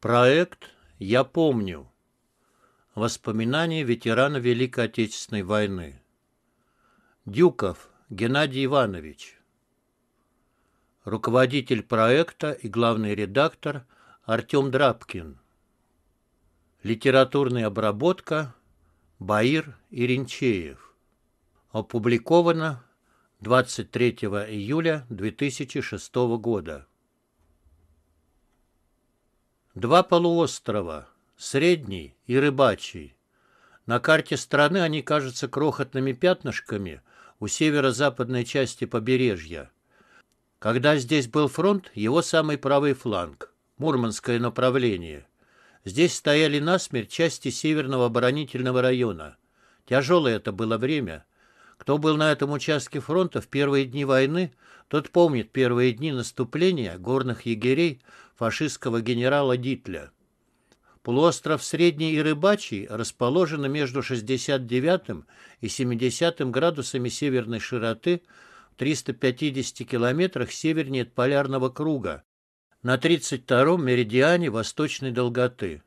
Проект «Я помню». Воспоминания ветерана Великой Отечественной войны. Дюков Геннадий Иванович. Руководитель проекта и главный редактор Артем Драбкин. Литературная обработка Баир Иринчеев. Опубликовано 23 июля 2006 года. Два полуострова, средний и рыбачий. На карте страны они кажутся крохотными пятнышками у северо-западной части побережья. Когда здесь был фронт, его самый правый фланг, Мурманское направление. Здесь стояли насмерть части Северного оборонительного района. Тяжелое это было время – кто был на этом участке фронта в первые дни войны, тот помнит первые дни наступления горных егерей фашистского генерала Дитля. Полуостров Средний и Рыбачий расположены между 69 и 70 градусами северной широты в 350 километрах севернее от полярного круга на 32-м меридиане восточной долготы.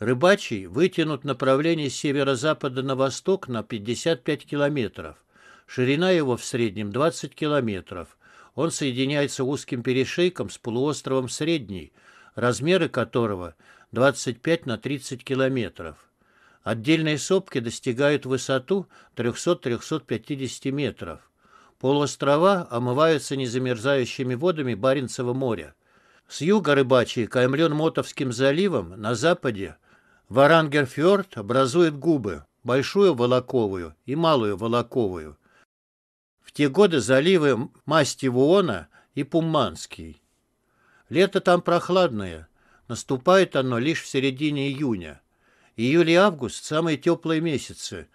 Рыбачий вытянут направление с северо-запада на восток на 55 километров. Ширина его в среднем 20 километров. Он соединяется узким перешейком с полуостровом Средний, размеры которого 25 на 30 километров. Отдельные сопки достигают высоту 300-350 метров. Полуострова омываются незамерзающими водами Баренцева моря. С юга рыбачий каймлен Мотовским заливом, на западе – Варангерфьорд образует губы, большую волоковую и малую волоковую. В те годы заливы Мастивуона и Пумманский. Лето там прохладное, наступает оно лишь в середине июня. Июль и август – самые теплые месяцы.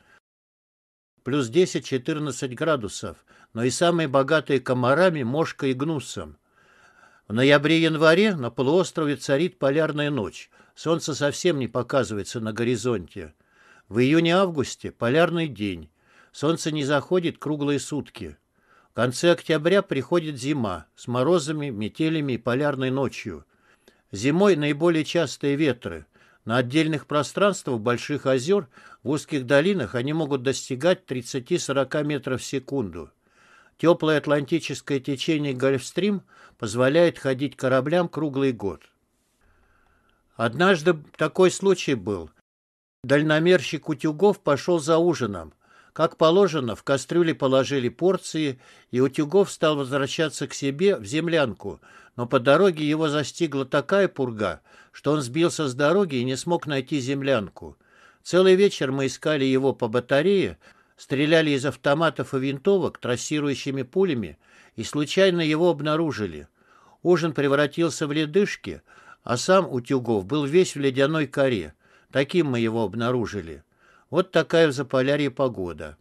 Плюс 10-14 градусов, но и самые богатые комарами, мошкой и гнусом – в ноябре-январе на полуострове царит полярная ночь. Солнце совсем не показывается на горизонте. В июне-августе полярный день. Солнце не заходит круглые сутки. В конце октября приходит зима с морозами, метелями и полярной ночью. Зимой наиболее частые ветры. На отдельных пространствах больших озер в узких долинах они могут достигать 30-40 метров в секунду. Теплое атлантическое течение Гольфстрим позволяет ходить кораблям круглый год. Однажды такой случай был. Дальномерщик Утюгов пошел за ужином. Как положено, в кастрюле положили порции, и Утюгов стал возвращаться к себе в землянку, но по дороге его застигла такая пурга, что он сбился с дороги и не смог найти землянку. Целый вечер мы искали его по батарее, стреляли из автоматов и винтовок трассирующими пулями и случайно его обнаружили. Ужин превратился в ледышки, а сам Утюгов был весь в ледяной коре. Таким мы его обнаружили. Вот такая в Заполярье погода.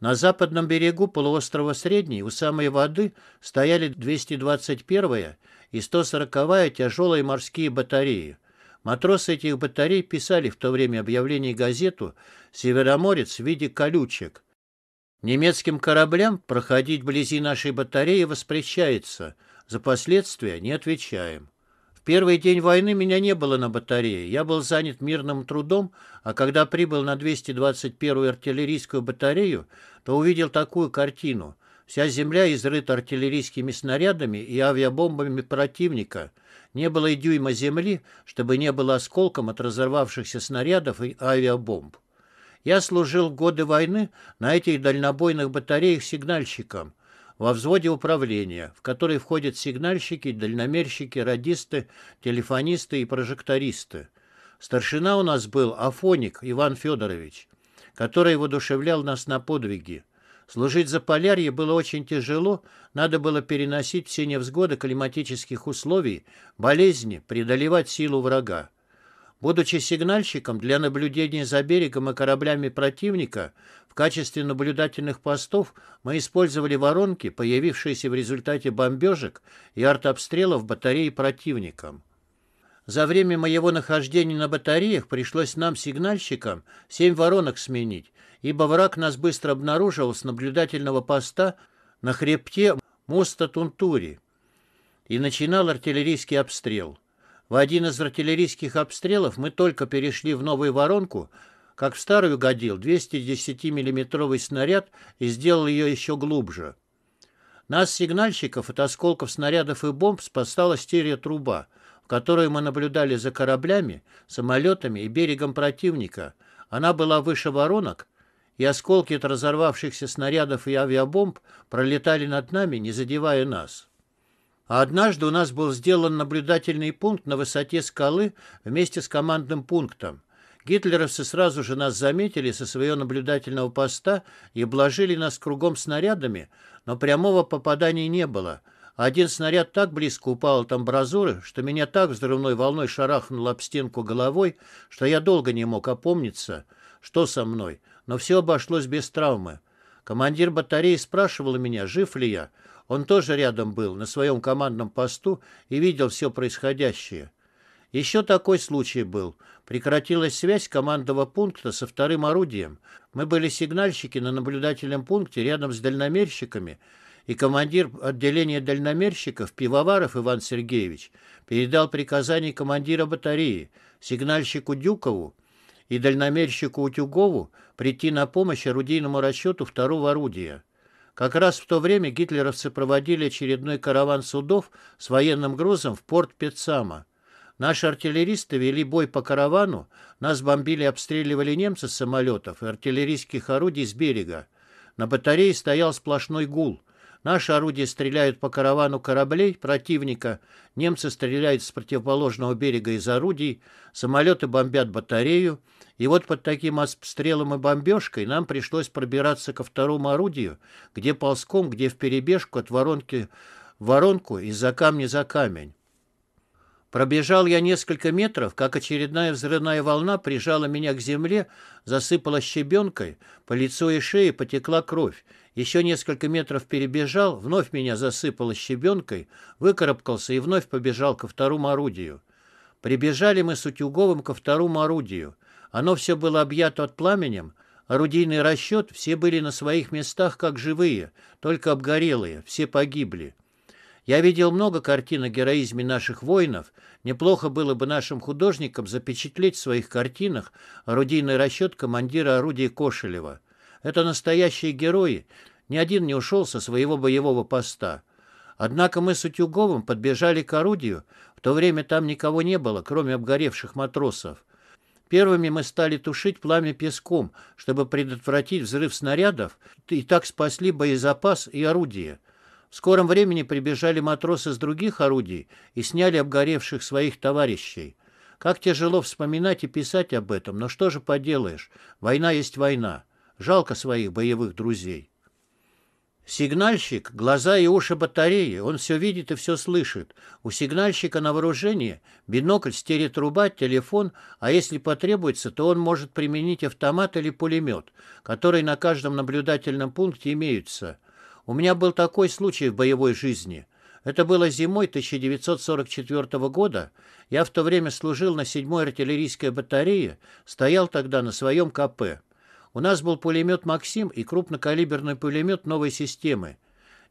На западном берегу полуострова Средний у самой воды стояли 221-я и 140-я тяжелые морские батареи. Матросы этих батарей писали в то время объявление газету «Североморец» в виде колючек. Немецким кораблям проходить вблизи нашей батареи воспрещается. За последствия не отвечаем. В первый день войны меня не было на батарее. Я был занят мирным трудом, а когда прибыл на 221-ю артиллерийскую батарею, то увидел такую картину – Вся земля изрыта артиллерийскими снарядами и авиабомбами противника. Не было и дюйма земли, чтобы не было осколком от разорвавшихся снарядов и авиабомб. Я служил годы войны на этих дальнобойных батареях сигнальщиком во взводе управления, в который входят сигнальщики, дальномерщики, радисты, телефонисты и прожектористы. Старшина у нас был Афоник Иван Федорович, который воодушевлял нас на подвиги. Служить за полярье было очень тяжело, надо было переносить все невзгоды климатических условий, болезни, преодолевать силу врага. Будучи сигнальщиком для наблюдения за берегом и кораблями противника, в качестве наблюдательных постов мы использовали воронки, появившиеся в результате бомбежек и артобстрелов батареи противником. За время моего нахождения на батареях пришлось нам, сигнальщикам, семь воронок сменить, ибо враг нас быстро обнаружил с наблюдательного поста на хребте моста Тунтури и начинал артиллерийский обстрел. В один из артиллерийских обстрелов мы только перешли в новую воронку, как в старую годил 210 миллиметровый снаряд и сделал ее еще глубже. Нас, сигнальщиков, от осколков снарядов и бомб спасала стереотруба, в которой мы наблюдали за кораблями, самолетами и берегом противника. Она была выше воронок, и осколки от разорвавшихся снарядов и авиабомб пролетали над нами, не задевая нас. А однажды у нас был сделан наблюдательный пункт на высоте скалы вместе с командным пунктом. Гитлеровцы сразу же нас заметили со своего наблюдательного поста и обложили нас кругом снарядами, но прямого попадания не было. Один снаряд так близко упал от амбразуры, что меня так взрывной волной шарахнуло об стенку головой, что я долго не мог опомниться, что со мной — но все обошлось без травмы. Командир батареи спрашивал меня, жив ли я. Он тоже рядом был, на своем командном посту, и видел все происходящее. Еще такой случай был. Прекратилась связь командного пункта со вторым орудием. Мы были сигнальщики на наблюдательном пункте рядом с дальномерщиками, и командир отделения дальномерщиков Пивоваров Иван Сергеевич передал приказание командира батареи, сигнальщику Дюкову, и дальномерщику Утюгову прийти на помощь орудийному расчету второго орудия. Как раз в то время гитлеровцы проводили очередной караван судов с военным грузом в порт Петсама. Наши артиллеристы вели бой по каравану, нас бомбили и обстреливали немцы с самолетов и артиллерийских орудий с берега. На батарее стоял сплошной гул. Наши орудия стреляют по каравану кораблей противника, немцы стреляют с противоположного берега из орудий, самолеты бомбят батарею. И вот под таким обстрелом и бомбежкой нам пришлось пробираться ко второму орудию, где ползком, где в перебежку от воронки в воронку и за камни за камень. Пробежал я несколько метров, как очередная взрывная волна прижала меня к земле, засыпала щебенкой, по лицу и шее потекла кровь. Еще несколько метров перебежал, вновь меня засыпала щебенкой, выкарабкался и вновь побежал ко второму орудию. Прибежали мы с Утюговым ко второму орудию. Оно все было объято от пламенем, орудийный расчет, все были на своих местах как живые, только обгорелые, все погибли. Я видел много картин о героизме наших воинов. Неплохо было бы нашим художникам запечатлеть в своих картинах орудийный расчет командира орудия Кошелева. Это настоящие герои. Ни один не ушел со своего боевого поста. Однако мы с Утюговым подбежали к орудию. В то время там никого не было, кроме обгоревших матросов. Первыми мы стали тушить пламя песком, чтобы предотвратить взрыв снарядов, и так спасли боезапас и орудие. В скором времени прибежали матросы с других орудий и сняли обгоревших своих товарищей. Как тяжело вспоминать и писать об этом, но что же поделаешь, война есть война. Жалко своих боевых друзей. Сигнальщик, глаза и уши батареи, он все видит и все слышит. У сигнальщика на вооружении бинокль, стереотруба, телефон, а если потребуется, то он может применить автомат или пулемет, который на каждом наблюдательном пункте имеются. У меня был такой случай в боевой жизни. Это было зимой 1944 года. Я в то время служил на 7-й артиллерийской батарее, стоял тогда на своем КП. У нас был пулемет «Максим» и крупнокалиберный пулемет новой системы.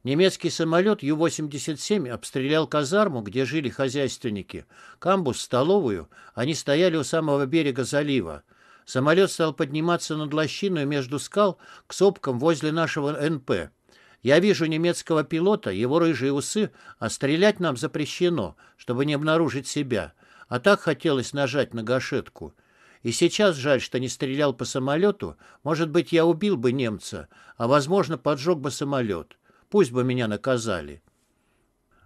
Немецкий самолет Ю-87 обстрелял казарму, где жили хозяйственники, камбус, столовую. Они стояли у самого берега залива. Самолет стал подниматься над лощиной между скал к сопкам возле нашего НП. Я вижу немецкого пилота, его рыжие усы, а стрелять нам запрещено, чтобы не обнаружить себя. А так хотелось нажать на гашетку. И сейчас жаль, что не стрелял по самолету. Может быть, я убил бы немца, а, возможно, поджег бы самолет. Пусть бы меня наказали».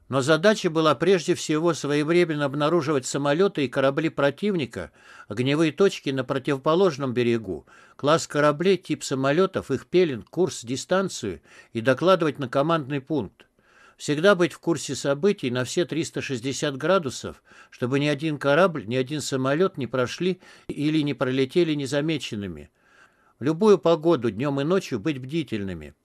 Но задача была прежде всего своевременно обнаруживать самолеты и корабли противника, огневые точки на противоположном берегу, класс кораблей, тип самолетов, их пелен, курс, дистанцию и докладывать на командный пункт. Всегда быть в курсе событий на все 360 градусов, чтобы ни один корабль, ни один самолет не прошли или не пролетели незамеченными. В любую погоду, днем и ночью быть бдительными.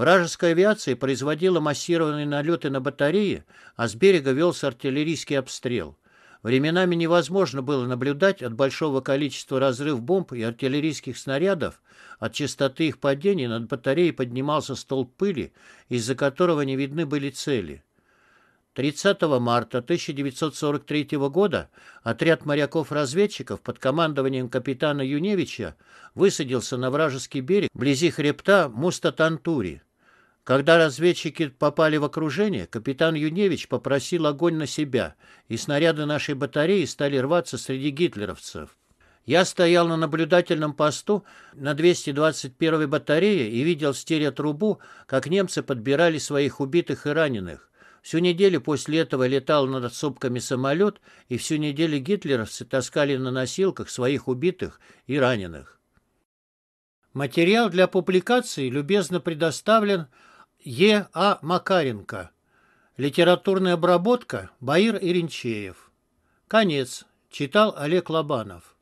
Вражеская авиация производила массированные налеты на батареи, а с берега велся артиллерийский обстрел. Временами невозможно было наблюдать от большого количества разрыв бомб и артиллерийских снарядов, от частоты их падений над батареей поднимался столб пыли, из-за которого не видны были цели. 30 марта 1943 года отряд моряков-разведчиков под командованием капитана Юневича высадился на вражеский берег вблизи хребта Муста-Тантури. Когда разведчики попали в окружение, капитан Юневич попросил огонь на себя, и снаряды нашей батареи стали рваться среди гитлеровцев. Я стоял на наблюдательном посту на 221-й батарее и видел стереотрубу, как немцы подбирали своих убитых и раненых. Всю неделю после этого летал над сопками самолет, и всю неделю гитлеровцы таскали на носилках своих убитых и раненых. Материал для публикации любезно предоставлен Е. А. Макаренко. Литературная обработка Баир Иринчеев. Конец. Читал Олег Лобанов.